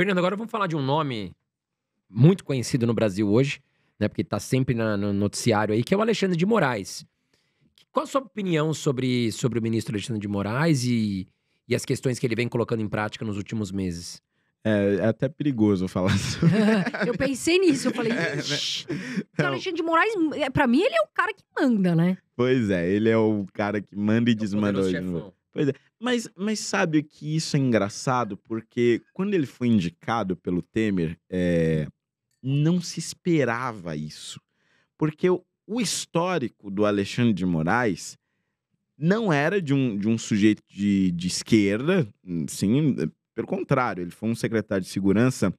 Fernando, agora vamos falar de um nome muito conhecido no Brasil hoje, né? Porque está sempre na, no noticiário aí, que é o Alexandre de Moraes. Qual a sua opinião sobre, sobre o ministro Alexandre de Moraes e, e as questões que ele vem colocando em prática nos últimos meses? É, é até perigoso falar sobre. eu pensei nisso, eu falei, é, né? Alexandre de Moraes, é, para mim, ele é o cara que manda, né? Pois é, ele é o cara que manda e é desmanda hoje. Pois é. Mas, mas sabe que isso é engraçado, porque quando ele foi indicado pelo Temer, é, não se esperava isso. Porque o, o histórico do Alexandre de Moraes não era de um, de um sujeito de, de esquerda, hum, sim, eh, pelo contrário, ele foi um secretário de segurança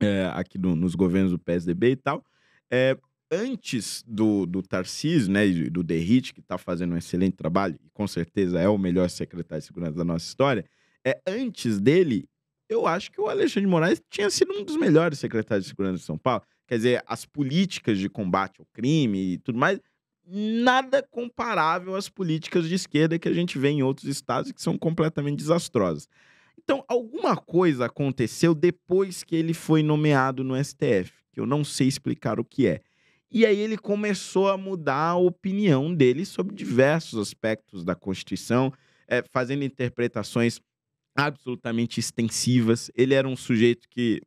é, aqui do, nos governos do PSDB e tal, é, antes do, do Tarcísio, né, e do Derrite, que está fazendo um excelente trabalho, e com certeza é o melhor secretário de segurança da nossa história, é antes dele, eu acho que o Alexandre de Moraes tinha sido um dos melhores secretários de segurança de São Paulo. Quer dizer, as políticas de combate ao crime e tudo mais, nada comparável às políticas de esquerda que a gente vê em outros estados que são completamente desastrosas. Então, alguma coisa aconteceu depois que ele foi nomeado no STF, que eu não sei explicar o que é. E aí ele começou a mudar a opinião dele sobre diversos aspectos da Constituição, é, fazendo interpretações absolutamente extensivas. Ele era um sujeito que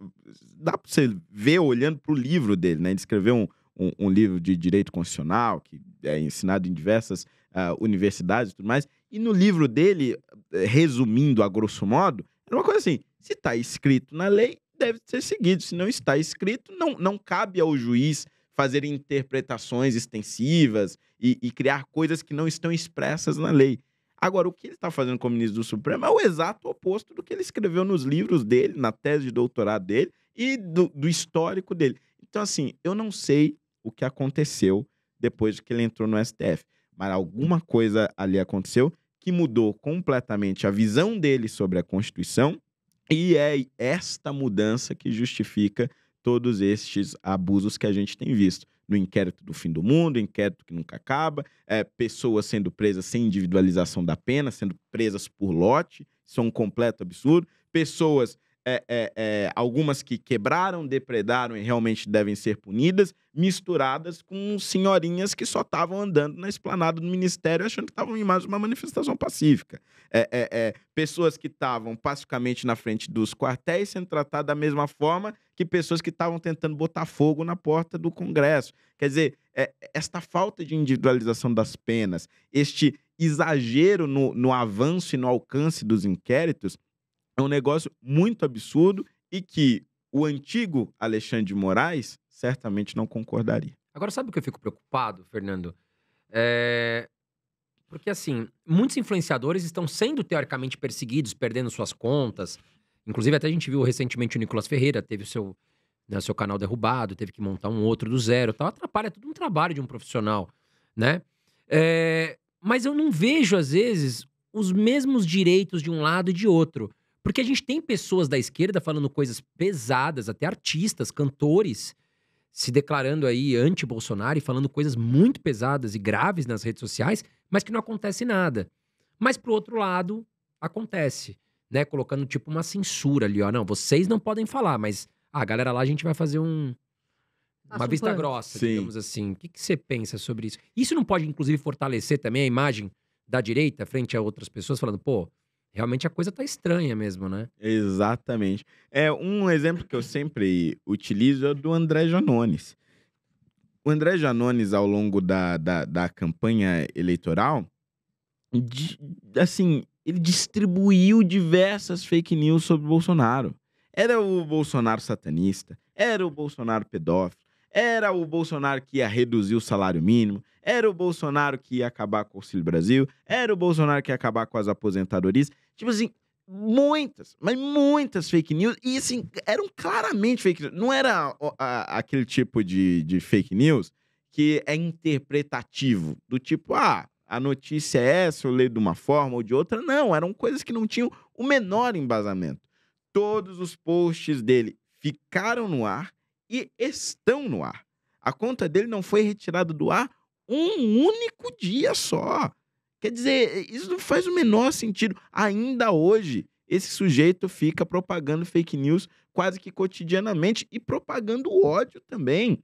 dá para você ver olhando para o livro dele, né? Ele escreveu um, um, um, livro de direito constitucional que é ensinado em diversas uh, universidades e tudo mais. E no livro dele, eh, resumindo a grosso modo, era uma coisa assim: se está escrito na lei, deve ser seguido. Se não está escrito, não, não cabe ao juiz fazer interpretações extensivas e, e criar coisas que não estão expressas na lei. Agora, o que ele está fazendo como ministro do Supremo é o exato oposto do que ele escreveu nos livros dele, na tese de doutorado dele e do, do histórico dele. Então, assim, eu não sei o que aconteceu depois que ele entrou no STF, mas alguma coisa ali aconteceu que mudou completamente a visão dele sobre a Constituição e é esta mudança que justifica todos estes abusos que a gente tem visto. No inquérito do fim do mundo, inquérito que nunca acaba, é, pessoas sendo presas sem individualização da pena, sendo presas por lote, isso é um completo absurdo. Pessoas é, é, é, algumas que quebraram, depredaram e realmente devem ser punidas, misturadas com senhorinhas que só estavam andando na esplanada do ministério achando que estavam em mais uma manifestação pacífica. É, é, é, pessoas que estavam pacificamente na frente dos quartéis sendo tratadas da mesma forma que pessoas que estavam tentando botar fogo na porta do Congresso. Quer dizer, esta falta de individualização das penas, este exagero no, no avanço e no alcance dos inquéritos, um negócio muito absurdo e que o antigo Alexandre de Moraes certamente não concordaria. Agora, sabe o que eu fico preocupado, Fernando? É... Porque, assim, muitos influenciadores estão sendo teoricamente perseguidos, perdendo suas contas. Inclusive, até a gente viu recentemente o Nicolas Ferreira, teve o seu, né, seu canal derrubado, teve que montar um outro do zero tal. Atrapalha tudo um trabalho de um profissional, né? É... Mas eu não vejo, às vezes, os mesmos direitos de um lado e de outro. Porque a gente tem pessoas da esquerda falando coisas pesadas, até artistas, cantores, se declarando aí anti-Bolsonaro e falando coisas muito pesadas e graves nas redes sociais, mas que não acontece nada. Mas pro outro lado, acontece, né? Colocando tipo uma censura ali, ó. Não, vocês não podem falar, mas ah, a galera lá a gente vai fazer um. Tá uma vista plano. grossa, Sim. digamos assim. O que você pensa sobre isso? Isso não pode, inclusive, fortalecer também a imagem da direita frente a outras pessoas, falando, pô, realmente a coisa tá estranha mesmo, né? Exatamente. É um exemplo que eu sempre utilizo é o do André Janones. O André Janones, ao longo da, da, da campanha eleitoral, de, assim, ele distribuiu diversas fake news sobre o Bolsonaro. Era o Bolsonaro satanista, era o Bolsonaro pedófilo, era o Bolsonaro que ia reduzir o salário mínimo, era o Bolsonaro que ia acabar com o Auxílio Brasil, era o Bolsonaro que ia acabar com as aposentadorias. Tipo assim, muitas, mas muitas fake news. E assim, eram claramente fake news. Não era a, a, aquele tipo de, de fake news que é interpretativo, do tipo, ah, a notícia é essa, eu leio de uma forma ou de outra. Não, eram coisas que não tinham o menor embasamento. Todos os posts dele ficaram no ar e estão no ar. A conta dele não foi retirada do ar um único dia só. Quer dizer, isso não faz o menor sentido. Ainda hoje, esse sujeito fica propagando fake news quase que cotidianamente e propagando ódio também.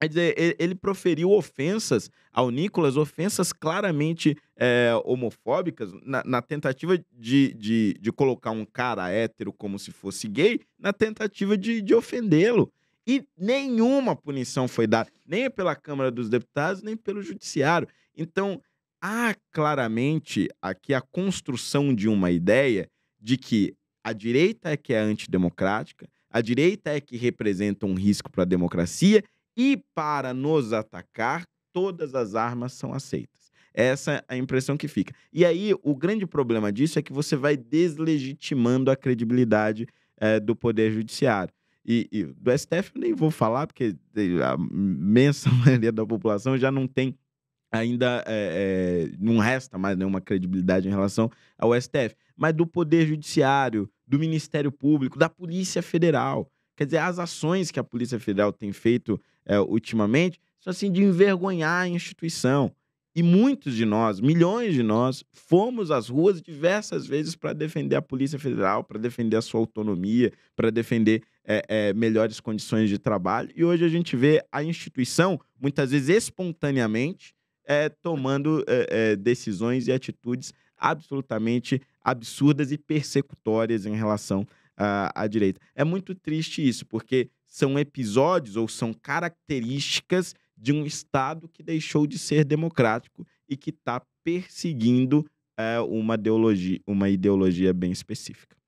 Quer dizer, ele proferiu ofensas ao Nicolas, ofensas claramente é, homofóbicas, na, na tentativa de, de, de, colocar um cara hétero como se fosse gay, na tentativa de, de ofendê-lo. E nenhuma punição foi dada, nem pela Câmara dos Deputados, nem pelo Judiciário. Então, há claramente aqui a construção de uma ideia de que a direita é que é antidemocrática, a direita é que representa um risco para a democracia e para nos atacar, todas as armas são aceitas. Essa é a impressão que fica. E aí, o grande problema disso é que você vai deslegitimando a credibilidade eh, do Poder Judiciário. E, e do STF eu nem vou falar, porque a imensa maioria da população já não tem ainda é, é, não resta mais nenhuma credibilidade em relação ao STF, mas do Poder Judiciário, do Ministério Público, da Polícia Federal. Quer dizer, as ações que a Polícia Federal tem feito é, ultimamente são assim de envergonhar a instituição. E muitos de nós, milhões de nós, fomos às ruas diversas vezes para defender a Polícia Federal, para defender a sua autonomia, para defender é, é, melhores condições de trabalho. E hoje a gente vê a instituição, muitas vezes espontaneamente, é, tomando é, é, decisões e atitudes absolutamente absurdas e persecutórias em relação à, à direita. É muito triste isso, porque são episódios ou são características de um Estado que deixou de ser democrático e que está perseguindo é, uma, ideologia, uma ideologia bem específica.